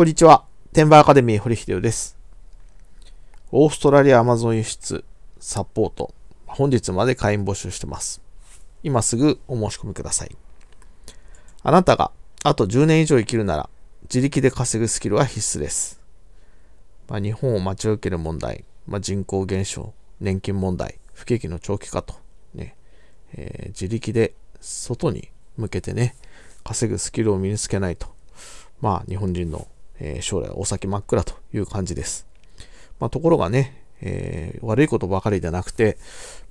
こんにちは。テンバーアカデミー堀秀夫です。オーストラリアアマゾン輸出サポート。本日まで会員募集してます。今すぐお申し込みください。あなたがあと10年以上生きるなら自力で稼ぐスキルは必須です。まあ、日本を待ち受ける問題、まあ、人口減少、年金問題、不景気の長期化と、ねえー、自力で外に向けてね、稼ぐスキルを身につけないと、まあ日本人のえー、将来はお先真っ暗という感じです。まあ、ところがね、えー、悪いことばかりじゃなくて、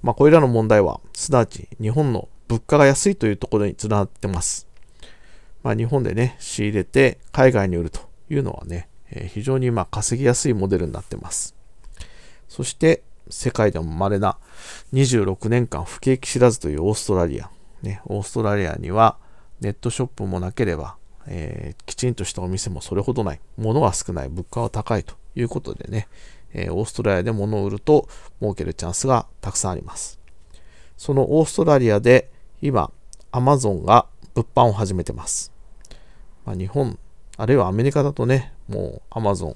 まあ、これらの問題は、すなわち日本の物価が安いというところにつながってます。まあ、日本でね、仕入れて海外に売るというのはね、えー、非常にま稼ぎやすいモデルになってます。そして、世界でも稀な26年間不景気知らずというオーストラリア。ね、オーストラリアにはネットショップもなければえー、きちんとしたお店もそれほどない、物は少ない、物価は高いということでね、えー、オーストラリアで物を売ると儲けるチャンスがたくさんあります。そのオーストラリアで今、アマゾンが物販を始めてます。まあ、日本、あるいはアメリカだとね、もうアマゾン、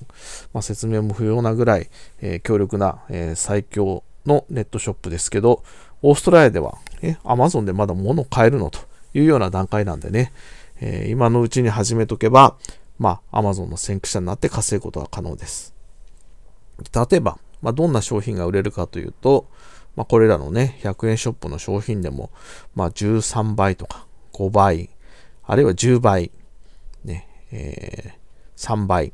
まあ、説明も不要なぐらい、えー、強力な、え最強のネットショップですけど、オーストラリアでは、え、アマゾンでまだ物を買えるのというような段階なんでね、えー、今のうちに始めとけば、まあ、アマゾンの先駆者になって稼ぐことが可能です。例えば、まあ、どんな商品が売れるかというと、まあ、これらのね、100円ショップの商品でも、まあ、13倍とか5倍、あるいは10倍、ね、えー、3倍。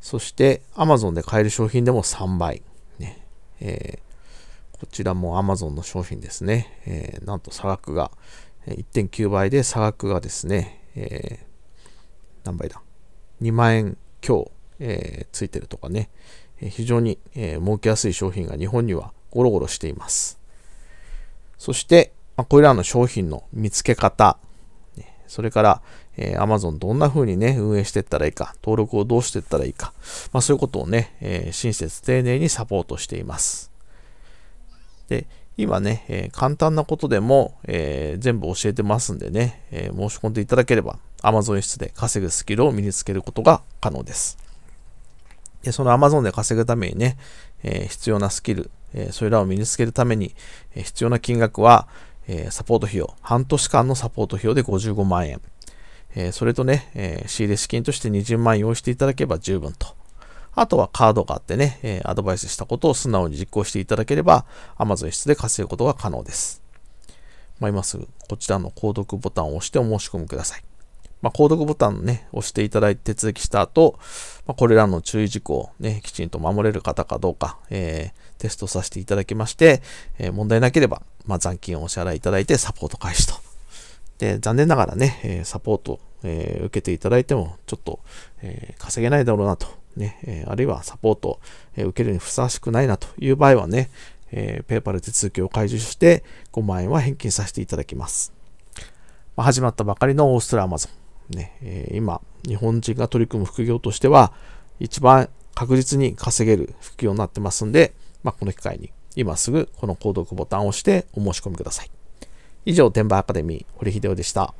そして、アマゾンで買える商品でも3倍。ね、えー、こちらもアマゾンの商品ですね。えー、なんと差額が1.9倍で差額がですね、えー、何倍だ ?2 万円強、えー、ついてるとかね、えー、非常に、えー、儲けやすい商品が日本にはゴロゴロしています。そして、まあ、これらの商品の見つけ方、それから、えー、Amazon どんな風にね、運営していったらいいか、登録をどうしていったらいいか、まあ、そういうことをね、えー、親切丁寧にサポートしています。で、今ね、えー、簡単なことでも、えー、全部教えてますんでね、えー、申し込んでいただければ Amazon 室で稼ぐスキルを身につけることが可能です。でその Amazon で稼ぐためにね、え必要なスキル、えそれらを身につけるために、え必要な金額は、えサポート費用、半年間のサポート費用で55万円。えそれとね、え仕入れ資金として20万用意していただけば十分と。あとはカードがあってね、えアドバイスしたことを素直に実行していただければ、Amazon 室で稼ぐことが可能です。まあ、今すぐこちらの購読ボタンを押してお申し込みください。まあ、購読ボタンをね、押していただいて手続きした後、まあ、これらの注意事項をね、きちんと守れる方かどうか、えー、テストさせていただきまして、えー、問題なければ、まあ、残金をお支払いいただいてサポート開始と。で、残念ながらね、えサポート、えー、受けていただいても、ちょっと、えー、稼げないだろうなとね、えあるいはサポートを受けるにふさわしくないなという場合はね、えー、ペーパル手続きを解除して5万円は返金させていただきます。まあ、始まったばかりのオーストラアマゾン。ねえー、今、日本人が取り組む副業としては、一番確実に稼げる副業になってますんで、まあ、この機会に今すぐこの購読ボタンを押してお申し込みください。以上、バ馬アカデミー、堀秀夫でした。